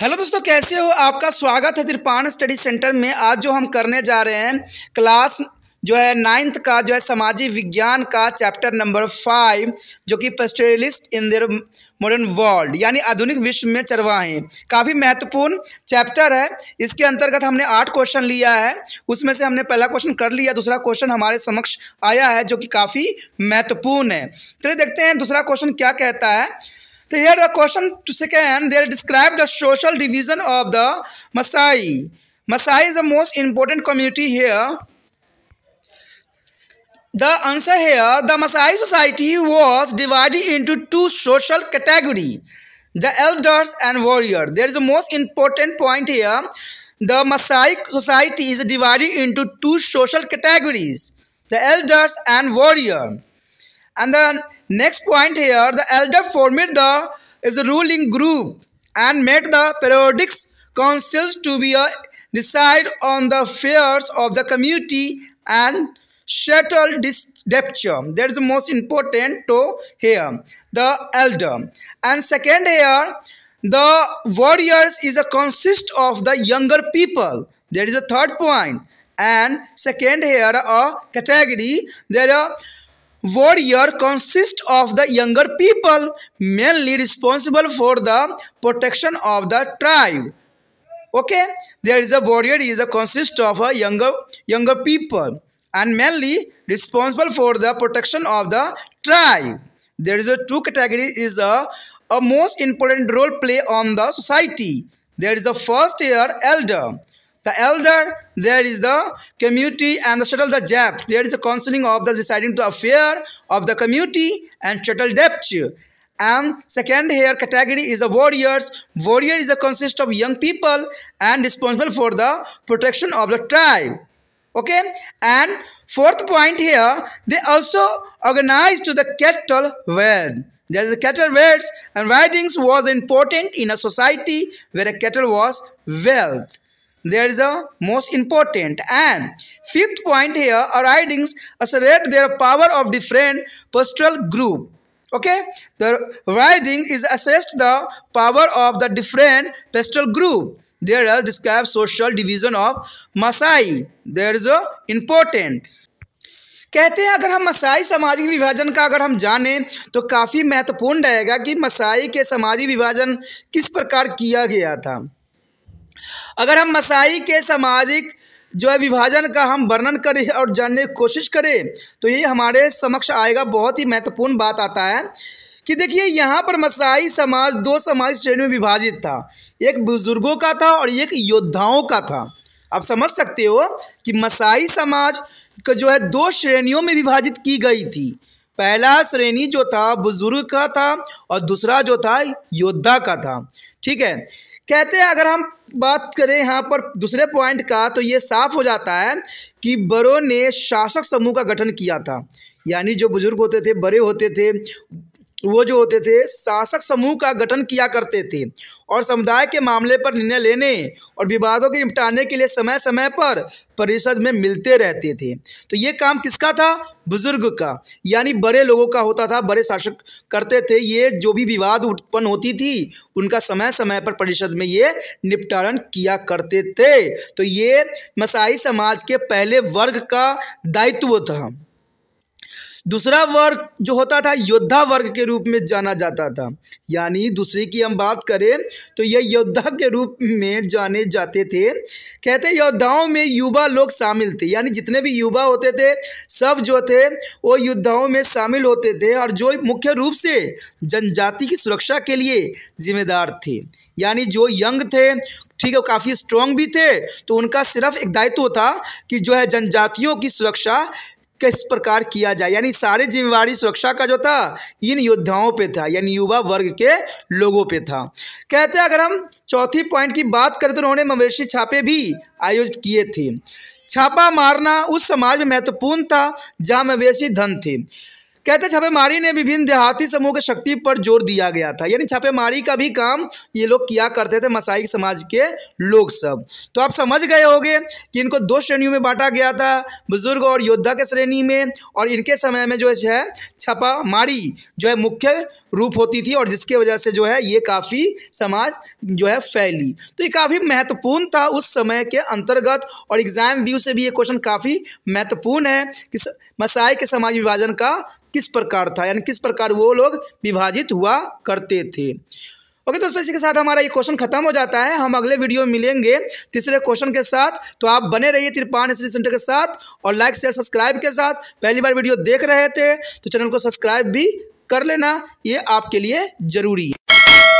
Hello दोस्तों कैसे हो आपका स्वागत है त्रिपान स्टडी सेंटर में आज जो हम करने जा रहे हैं क्लास जो है नाइन्थ का जो है सामाजिक विज्ञान का चैप्टर नंबर फाइव जो कि पेस्टलिस्ट इन देर मॉडर्न वर्ल्ड यानी आधुनिक विश्व में चरवाहें काफ़ी महत्वपूर्ण चैप्टर है इसके अंतर्गत हमने आठ क्वेश्चन लिया है उसमें से हमने पहला क्वेश्चन कर लिया दूसरा क्वेश्चन हमारे समक्ष आया है जो कि काफ़ी महत्वपूर्ण है चलिए देखते हैं दूसरा क्वेश्चन क्या कहता है So here the question second, they describe the social division of the Masai. Masai is the most important community here. The answer here, the Masai society was divided into two social categories, the elders and warriors. There is the most important point here. The Masai society is divided into two social categories, the elders and warrior. And the Next point here, the elder formed the is a ruling group and made the periodic councils to be a, decide on the affairs of the community and settle disdepture. That is the most important to here. The elder. And second here, the warriors is a consist of the younger people. That is the third point. And second here a category. There are warrior consists of the younger people mainly responsible for the protection of the tribe. Okay, there is a warrior is a consist of a younger younger people and mainly responsible for the protection of the tribe. There is a two category is a a most important role play on the society. There is a first year elder the elder, there is the community and the shuttle the depth. There is a counseling of the deciding to affair of the community and shuttle depth. And second here category is the warriors. Warrior is a consist of young people and responsible for the protection of the tribe. Okay. And fourth point here, they also organized to the cattle herd. There is a cattle herds and weddings was important in a society where a cattle was wealth. there is a most important and fifth point here a writings asserted their power of different postural group okay the writing is assessed the power of the different postural group there are describe social division of Masai. There is a important. कहते हैं अगर हम मसाई सामाजिक विभाजन का अगर हम जानें तो काफ़ी महत्वपूर्ण रहेगा कि मसाई के सामाजिक विभाजन किस प्रकार किया गया था अगर हम मसाई के सामाजिक जो है विभाजन का हम वर्णन करें और जानने की कोशिश करें तो ये हमारे समक्ष आएगा बहुत ही महत्वपूर्ण बात आता है कि देखिए यहाँ पर मसाई समाज दो समाज श्रेणी में विभाजित था एक बुजुर्गों का था और एक योद्धाओं का था आप समझ सकते हो कि मसाई समाज को जो है दो श्रेणियों में विभाजित की गई थी पहला श्रेणी जो था बुजुर्ग का था और दूसरा जो था योद्धा का था ठीक है कहते हैं अगर हम बात करें यहाँ पर दूसरे पॉइंट का तो ये साफ हो जाता है कि बड़ों ने शासक समूह का गठन किया था यानी जो बुजुर्ग होते थे बड़े होते थे वो जो होते थे शासक समूह का गठन किया करते थे और समुदाय के मामले पर निर्णय लेने और विवादों के निपटाने के लिए समय समय पर परिषद में मिलते रहते थे तो ये काम किसका था बुजुर्ग का यानी बड़े लोगों का होता था बड़े शासक करते थे ये जो भी विवाद उत्पन्न होती थी उनका समय समय पर परिषद में ये निपटारण किया करते थे तो ये मसाई समाज के पहले वर्ग का दायित्व था दूसरा वर्ग जो होता था योद्धा वर्ग के रूप में जाना जाता था यानी दूसरे की हम बात करें तो यह योद्धा के रूप में जाने जाते थे कहते योद्धाओं में युवा लोग शामिल थे यानी जितने भी युवा होते थे सब जो थे वो योद्धाओं में शामिल होते थे और जो मुख्य रूप से जनजाति की सुरक्षा के लिए जिम्मेदार थे यानी जो यंग थे ठीक है काफ़ी स्ट्रांग भी थे तो उनका सिर्फ एक दायित्व था कि जो है जनजातियों की सुरक्षा किस प्रकार किया जाए यानी सारी जिम्मेवारी सुरक्षा का जो था इन योद्धाओं पे था यानी युवा वर्ग के लोगों पे था कहते हैं अगर हम चौथी पॉइंट की बात करें तो उन्होंने मवेशी छापे भी आयोजित किए थे छापा मारना उस समाज में महत्वपूर्ण था जहाँ मवेशी धन थे कहते छापेमारी ने विभिन्न देहाती समूह के शक्ति पर जोर दिया गया था यानी छापेमारी का भी काम ये लोग किया करते थे मसाई समाज के लोग सब तो आप समझ गए होंगे कि इनको दो श्रेणियों में बांटा गया था बुजुर्ग और योद्धा के श्रेणी में और इनके समय में जो है छापामारी जो है मुख्य रूप होती थी और जिसके वजह से जो है ये काफ़ी समाज जो है फैली तो ये काफ़ी महत्वपूर्ण था उस समय के अंतर्गत और एग्ज़ाम व्यू से भी ये क्वेश्चन काफ़ी महत्वपूर्ण है कि मसाई के समाज विभाजन का किस प्रकार था यानी किस प्रकार वो लोग विभाजित हुआ करते थे ओके दोस्तों इसी के साथ हमारा ये क्वेश्चन खत्म हो जाता है हम अगले वीडियो में मिलेंगे तीसरे क्वेश्चन के साथ तो आप बने रहिए तिरपान स्टडी सेंटर के साथ और लाइक शेयर सब्सक्राइब के साथ पहली बार वीडियो देख रहे थे तो चैनल को सब्सक्राइब भी कर लेना ये आपके लिए ज़रूरी है